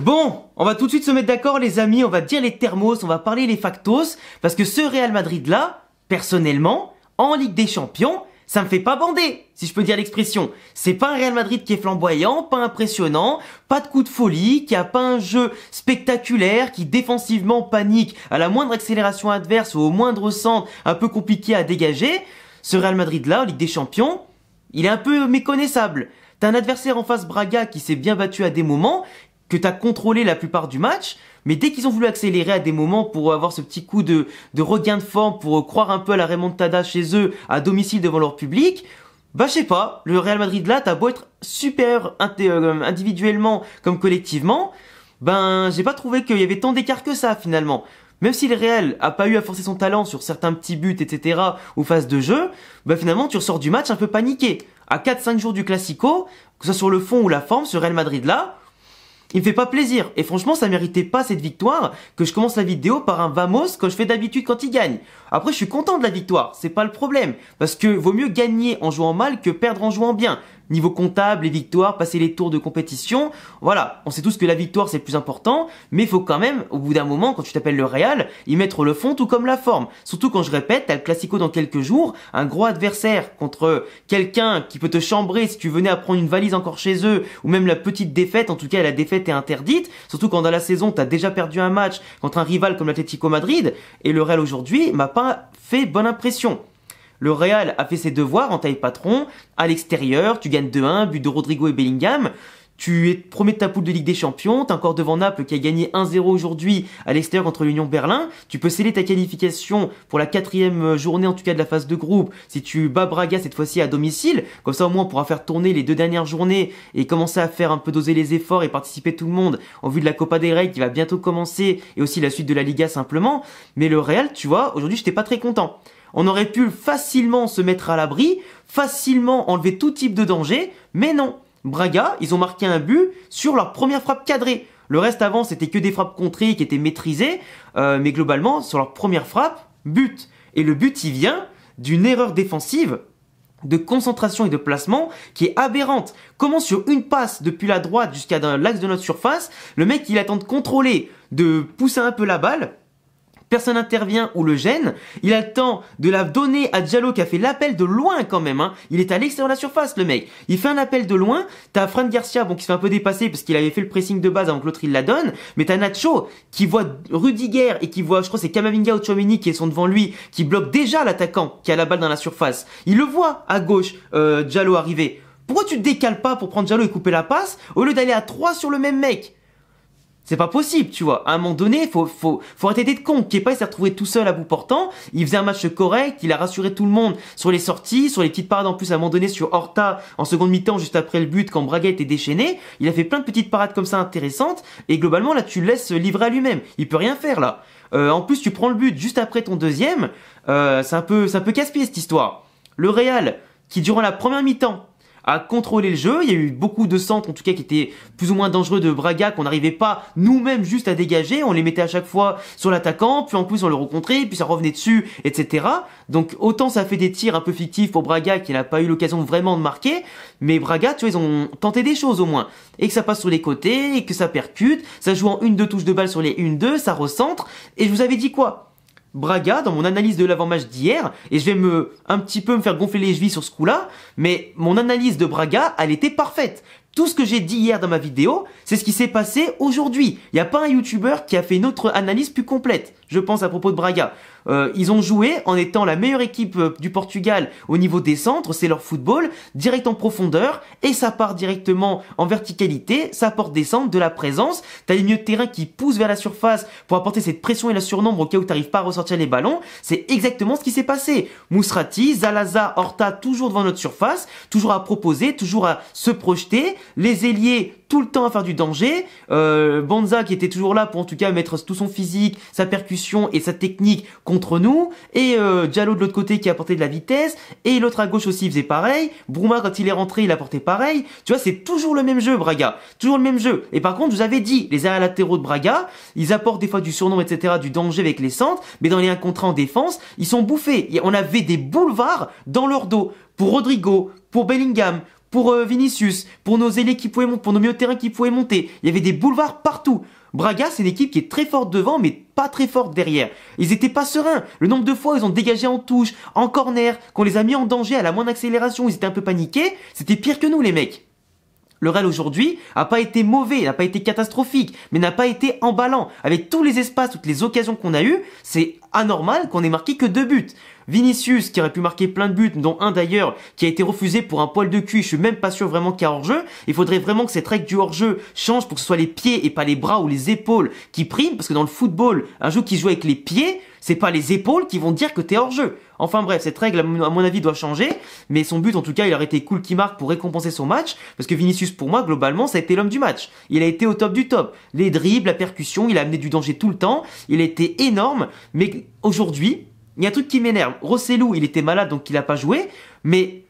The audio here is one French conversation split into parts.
Bon, on va tout de suite se mettre d'accord les amis, on va dire les thermos, on va parler les factos, parce que ce Real Madrid là, personnellement, en Ligue des Champions, ça me fait pas bander, si je peux dire l'expression. C'est pas un Real Madrid qui est flamboyant, pas impressionnant, pas de coup de folie, qui a pas un jeu spectaculaire, qui défensivement panique à la moindre accélération adverse ou au moindre centre un peu compliqué à dégager. Ce Real Madrid là, en Ligue des Champions, il est un peu méconnaissable. T'as un adversaire en face Braga qui s'est bien battu à des moments que t'as contrôlé la plupart du match, mais dès qu'ils ont voulu accélérer à des moments pour avoir ce petit coup de, de regain de forme, pour croire un peu à la remontada chez eux, à domicile devant leur public, bah je sais pas, le Real Madrid là, t'as beau être super euh, individuellement comme collectivement, ben j'ai pas trouvé qu'il y avait tant d'écart que ça finalement. Même si le Real a pas eu à forcer son talent sur certains petits buts, etc., ou phase de jeu, bah finalement tu ressors du match un peu paniqué. À 4-5 jours du Classico, que ce soit sur le fond ou la forme, ce Real Madrid là, il me fait pas plaisir. Et franchement, ça méritait pas cette victoire que je commence la vidéo par un vamos comme je fais d'habitude quand il gagne. Après, je suis content de la victoire, c'est pas le problème. Parce que vaut mieux gagner en jouant mal que perdre en jouant bien niveau comptable, les victoires, passer les tours de compétition. Voilà, on sait tous que la victoire c'est le plus important, mais il faut quand même, au bout d'un moment, quand tu t'appelles le Real, y mettre le fond tout comme la forme. Surtout quand je répète, t'as le Classico dans quelques jours, un gros adversaire contre quelqu'un qui peut te chambrer si tu venais à prendre une valise encore chez eux, ou même la petite défaite, en tout cas la défaite est interdite, surtout quand dans la saison t'as déjà perdu un match contre un rival comme l'Atlético Madrid, et le Real aujourd'hui m'a pas fait bonne impression. Le Real a fait ses devoirs en taille patron, à l'extérieur, tu gagnes 2-1, but de Rodrigo et Bellingham. Tu es premier de ta poule de Ligue des Champions, t'es encore devant Naples qui a gagné 1-0 aujourd'hui à l'extérieur contre l'Union Berlin. Tu peux sceller ta qualification pour la quatrième journée en tout cas de la phase de groupe si tu bats Braga cette fois-ci à domicile. Comme ça au moins on pourra faire tourner les deux dernières journées et commencer à faire un peu doser les efforts et participer tout le monde en vue de la Copa des Rey qui va bientôt commencer et aussi la suite de la Liga simplement. Mais le Real, tu vois, aujourd'hui j'étais pas très content. On aurait pu facilement se mettre à l'abri, facilement enlever tout type de danger, mais non. Braga, ils ont marqué un but sur leur première frappe cadrée. Le reste avant, c'était que des frappes contrées qui étaient maîtrisées, euh, mais globalement, sur leur première frappe, but. Et le but, il vient d'une erreur défensive de concentration et de placement qui est aberrante. Comment sur une passe depuis la droite jusqu'à l'axe de notre surface, le mec il attend de contrôler, de pousser un peu la balle, personne n'intervient ou le gêne. Il a le temps de la donner à Diallo qui a fait l'appel de loin quand même. Hein. Il est à l'extérieur de la surface le mec. Il fait un appel de loin. T'as Fran Garcia bon, qui se fait un peu dépasser parce qu'il avait fait le pressing de base avant que l'autre il la donne. Mais t'as Nacho qui voit Rudiger et qui voit, je crois c'est Kamavinga ou Chomini qui sont devant lui, qui bloque déjà l'attaquant qui a la balle dans la surface. Il le voit à gauche, euh, Diallo arriver. Pourquoi tu te décales pas pour prendre Diallo et couper la passe au lieu d'aller à 3 sur le même mec c'est pas possible, tu vois. À un moment donné, faut, faut, faut arrêter d'être con. Kepa, il s'est retrouvé tout seul à bout portant. Il faisait un match correct. Il a rassuré tout le monde sur les sorties, sur les petites parades en plus à un moment donné sur Horta en seconde mi-temps juste après le but quand Braga était déchaîné. Il a fait plein de petites parades comme ça intéressantes. Et globalement, là, tu le laisses livrer à lui-même. Il peut rien faire, là. Euh, en plus, tu prends le but juste après ton deuxième. Euh, c'est un peu, c'est un peu casse-pied, cette histoire. Le Real, qui durant la première mi-temps à contrôler le jeu. Il y a eu beaucoup de centres en tout cas qui étaient plus ou moins dangereux de Braga qu'on n'arrivait pas nous-mêmes juste à dégager. On les mettait à chaque fois sur l'attaquant, puis en plus on le rencontrait, puis ça revenait dessus, etc. Donc autant ça fait des tirs un peu fictifs pour Braga qui n'a pas eu l'occasion vraiment de marquer, mais Braga, tu vois, ils ont tenté des choses au moins. Et que ça passe sur les côtés, et que ça percute, ça joue en une deux touches de balle sur les une deux, ça recentre. Et je vous avais dit quoi Braga dans mon analyse de l'avant-match d'hier, et je vais me un petit peu me faire gonfler les chevilles sur ce coup-là, mais mon analyse de Braga, elle était parfaite. Tout ce que j'ai dit hier dans ma vidéo, c'est ce qui s'est passé aujourd'hui. Il n'y a pas un youtubeur qui a fait une autre analyse plus complète, je pense, à propos de Braga. Euh, ils ont joué en étant la meilleure équipe euh, du Portugal au niveau des centres, c'est leur football, direct en profondeur, et ça part directement en verticalité, ça apporte des centres, de la présence, t'as les milieux de terrain qui poussent vers la surface pour apporter cette pression et la surnombre au cas où t'arrives pas à ressortir les ballons, c'est exactement ce qui s'est passé. Mousrati, Zalaza, Horta toujours devant notre surface, toujours à proposer, toujours à se projeter, les ailiers tout le temps à faire du danger. Euh, Banza qui était toujours là pour en tout cas mettre tout son physique, sa percussion et sa technique contre nous, et euh, Diallo de l'autre côté qui apportait de la vitesse, et l'autre à gauche aussi faisait pareil, Bruma quand il est rentré il apportait pareil, tu vois c'est toujours le même jeu Braga, toujours le même jeu, et par contre je vous avais dit, les arrières latéraux de Braga, ils apportent des fois du surnom etc, du danger avec les centres, mais dans les 1 contre en défense, ils sont bouffés, et on avait des boulevards dans leur dos, pour Rodrigo, pour Bellingham, pour euh, Vinicius, pour nos ailés qui pouvaient monter, pour nos milieux de terrain qui pouvaient monter, il y avait des boulevards partout, Braga, c'est une équipe qui est très forte devant, mais pas très forte derrière. Ils étaient pas sereins. Le nombre de fois où ils ont dégagé en touche, en corner, qu'on les a mis en danger à la moindre accélération, ils étaient un peu paniqués. C'était pire que nous, les mecs. Le Real aujourd'hui n'a pas été mauvais, n'a pas été catastrophique, mais n'a pas été emballant. Avec tous les espaces, toutes les occasions qu'on a eues, c'est anormal qu'on ait marqué que deux buts. Vinicius qui aurait pu marquer plein de buts, dont un d'ailleurs qui a été refusé pour un poil de cul, je suis même pas sûr vraiment qu'il y a hors-jeu. Il faudrait vraiment que cette règle du hors-jeu change pour que ce soit les pieds et pas les bras ou les épaules qui priment, parce que dans le football, un jeu qui joue avec les pieds, c'est pas les épaules qui vont dire que t'es hors-jeu. Enfin bref, cette règle, à mon avis, doit changer. Mais son but, en tout cas, il aurait été cool qu'il marque pour récompenser son match. Parce que Vinicius, pour moi, globalement, ça a été l'homme du match. Il a été au top du top. Les dribbles, la percussion, il a amené du danger tout le temps. Il a été énorme. Mais aujourd'hui, il y a un truc qui m'énerve. Rossellou, il était malade donc il n'a pas joué, mais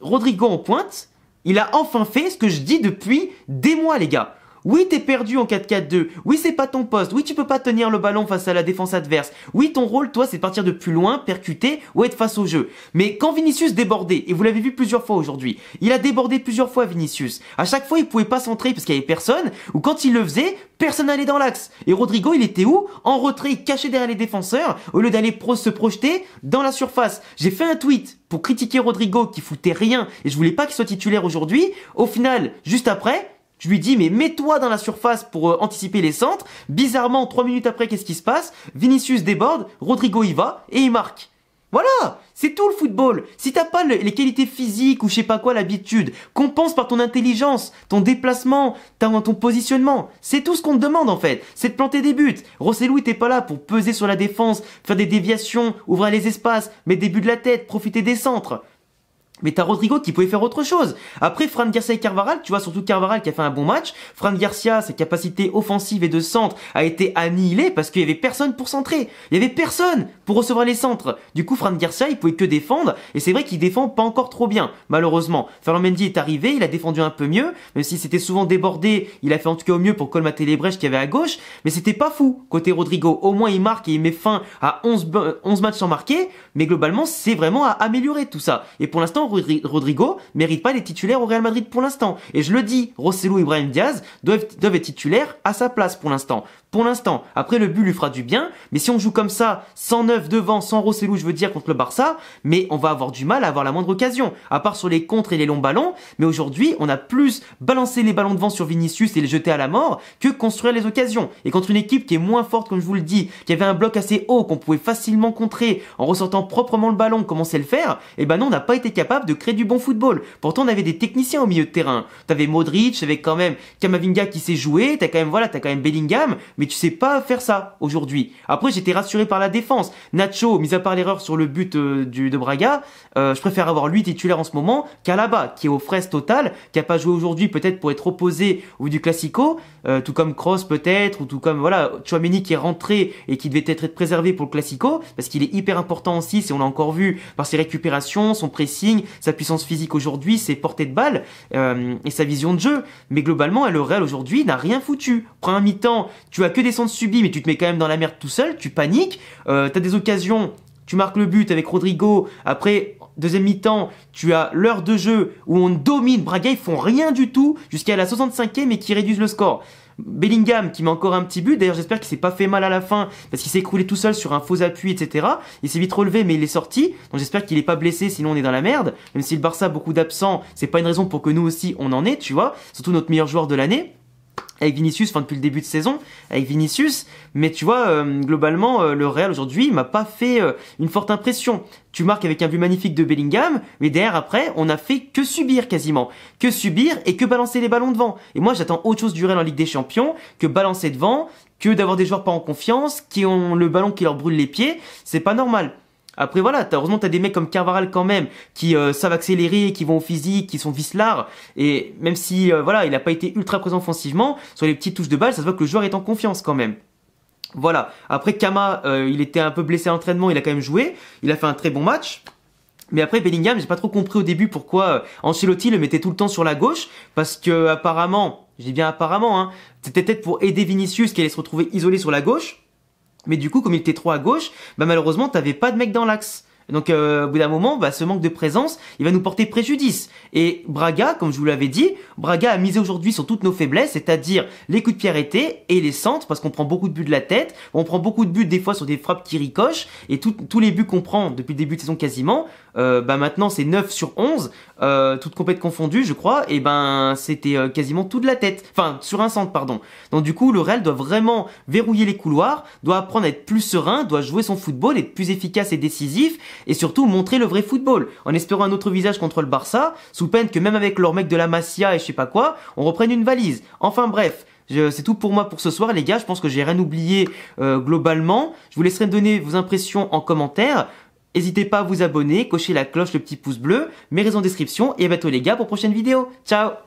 Rodrigo en pointe, il a enfin fait ce que je dis depuis des mois, les gars. Oui, t'es perdu en 4-4-2. Oui, c'est pas ton poste. Oui, tu peux pas tenir le ballon face à la défense adverse. Oui, ton rôle, toi, c'est de partir de plus loin, percuter ou être face au jeu. Mais quand Vinicius débordait, et vous l'avez vu plusieurs fois aujourd'hui, il a débordé plusieurs fois Vinicius. À chaque fois, il pouvait pas centrer parce qu'il y avait personne, ou quand il le faisait, personne n'allait dans l'axe. Et Rodrigo, il était où En retrait, caché derrière les défenseurs, au lieu d'aller pro se projeter dans la surface. J'ai fait un tweet pour critiquer Rodrigo qui foutait rien et je voulais pas qu'il soit titulaire aujourd'hui. Au final, juste après, je lui dis mais mets-toi dans la surface pour euh, anticiper les centres. Bizarrement, trois minutes après, qu'est-ce qui se passe Vinicius déborde, Rodrigo y va et il marque. Voilà, c'est tout le football. Si t'as pas les qualités physiques ou je sais pas quoi, l'habitude, compense par ton intelligence, ton déplacement, ton, positionnement. C'est tout ce qu'on te demande en fait. C'est de planter des buts. Rossellou t'es pas là pour peser sur la défense, faire des déviations, ouvrir les espaces, mettre des buts de la tête, profiter des centres. Mais t'as Rodrigo qui pouvait faire autre chose. Après, Fran Garcia et Carvaral, tu vois, surtout Carvaral qui a fait un bon match. Fran Garcia, sa capacité offensive et de centre a été annihilée parce qu'il y avait personne pour centrer. Il y avait personne pour recevoir les centres. Du coup, Fran Garcia, il pouvait que défendre. Et c'est vrai qu'il défend pas encore trop bien, malheureusement. Ferland Mendy est arrivé, il a défendu un peu mieux. Même si c'était souvent débordé, il a fait en tout cas au mieux pour colmater les brèches qu'il y avait à gauche. Mais c'était pas fou côté Rodrigo. Au moins, il marque et il met fin à 11, 11 matchs sans marquer. Mais globalement, c'est vraiment à améliorer tout ça. Et pour l'instant, Rodrigo mérite pas les titulaires au Real Madrid pour l'instant. Et je le dis, Rossellou et Ibrahim Diaz doivent être titulaires à sa place pour l'instant pour l'instant. Après, le but lui fera du bien, mais si on joue comme ça, 109 devant, sans Rossellou, je veux dire, contre le Barça, mais on va avoir du mal à avoir la moindre occasion, à part sur les contres et les longs ballons, mais aujourd'hui, on a plus balancé les ballons devant sur Vinicius et les jeter à la mort que construire les occasions. Et contre une équipe qui est moins forte, comme je vous le dis, qui avait un bloc assez haut, qu'on pouvait facilement contrer en ressortant proprement le ballon, comme on le faire, et eh ben non, on n'a pas été capable de créer du bon football. Pourtant, on avait des techniciens au milieu de terrain. T'avais Modric, t'avais quand même Kamavinga qui s'est joué, t'as quand même, voilà, t'as quand même Bellingham, mais tu sais pas faire ça aujourd'hui. Après, j'étais rassuré par la défense. Nacho, mis à part l'erreur sur le but euh, de Braga, euh, je préfère avoir lui titulaire en ce moment qu'Alaba, qui est au fraises totales, qui a pas joué aujourd'hui peut-être pour être opposé ou du Classico, euh, tout comme Cross peut-être, ou tout comme voilà, Chouameni qui est rentré et qui devait être préservé pour le Classico, parce qu'il est hyper important aussi. et on l'a encore vu par ses récupérations, son pressing, sa puissance physique aujourd'hui, ses portées de balle et sa vision de jeu. Mais globalement, le Real aujourd'hui n'a rien foutu. Prends un mi-temps, tu as que des centres subis, mais tu te mets quand même dans la merde tout seul, tu paniques, euh, t'as des occasions, tu marques le but avec Rodrigo, après deuxième mi-temps, tu as l'heure de jeu où on domine, Braga ils font rien du tout jusqu'à la 65e et qui réduisent le score. Bellingham qui met encore un petit but, d'ailleurs j'espère qu'il s'est pas fait mal à la fin parce qu'il s'est écroulé tout seul sur un faux appui etc. Il s'est vite relevé mais il est sorti donc j'espère qu'il est pas blessé sinon on est dans la merde même si le Barça a beaucoup d'absents c'est pas une raison pour que nous aussi on en ait tu vois surtout notre meilleur joueur de l'année avec Vinicius, enfin depuis le début de saison, avec Vinicius, mais tu vois, euh, globalement, euh, le Real aujourd'hui, il m'a pas fait euh, une forte impression. Tu marques avec un but magnifique de Bellingham, mais derrière, après, on a fait que subir quasiment. Que subir et que balancer les ballons devant. Et moi, j'attends autre chose du Real en Ligue des Champions que balancer devant, que d'avoir des joueurs pas en confiance, qui ont le ballon qui leur brûle les pieds. C'est pas normal. Après voilà, as, heureusement t'as des mecs comme Carvaral quand même qui euh, savent accélérer, qui vont au physique, qui sont vicelards et même si euh, voilà il n'a pas été ultra présent offensivement sur les petites touches de balle, ça se voit que le joueur est en confiance quand même. Voilà. Après Kama, euh, il était un peu blessé à l'entraînement, il a quand même joué, il a fait un très bon match. Mais après Bellingham, j'ai pas trop compris au début pourquoi Ancelotti le mettait tout le temps sur la gauche parce que apparemment, j'ai bien apparemment hein, c'était peut-être pour aider Vinicius qui allait se retrouver isolé sur la gauche mais du coup, comme il était trop à gauche, bah malheureusement, t'avais pas de mec dans l'axe. Donc euh, au bout d'un moment, bah, ce manque de présence, il va nous porter préjudice. Et Braga, comme je vous l'avais dit, Braga a misé aujourd'hui sur toutes nos faiblesses, c'est-à-dire les coups de pied arrêtés et les centres, parce qu'on prend beaucoup de buts de la tête, on prend beaucoup de buts des fois sur des frappes qui ricochent, et tous les buts qu'on prend depuis le début de saison quasiment, euh, bah maintenant c'est 9 sur 11, euh, toutes complètes confondues je crois, et ben c'était euh, quasiment toute la tête, enfin sur un centre pardon. Donc du coup le Real doit vraiment verrouiller les couloirs, doit apprendre à être plus serein, doit jouer son football, être plus efficace et décisif, et surtout montrer le vrai football, en espérant un autre visage contre le Barça, sous peine que même avec leur mec de la Masia et je sais pas quoi, on reprenne une valise. Enfin bref, c'est tout pour moi pour ce soir les gars, je pense que j'ai rien oublié euh, globalement. Je vous laisserai donner vos impressions en commentaire. N'hésitez pas à vous abonner, cocher la cloche, le petit pouce bleu, mes raisons description, et à bientôt les gars pour prochaine vidéo. Ciao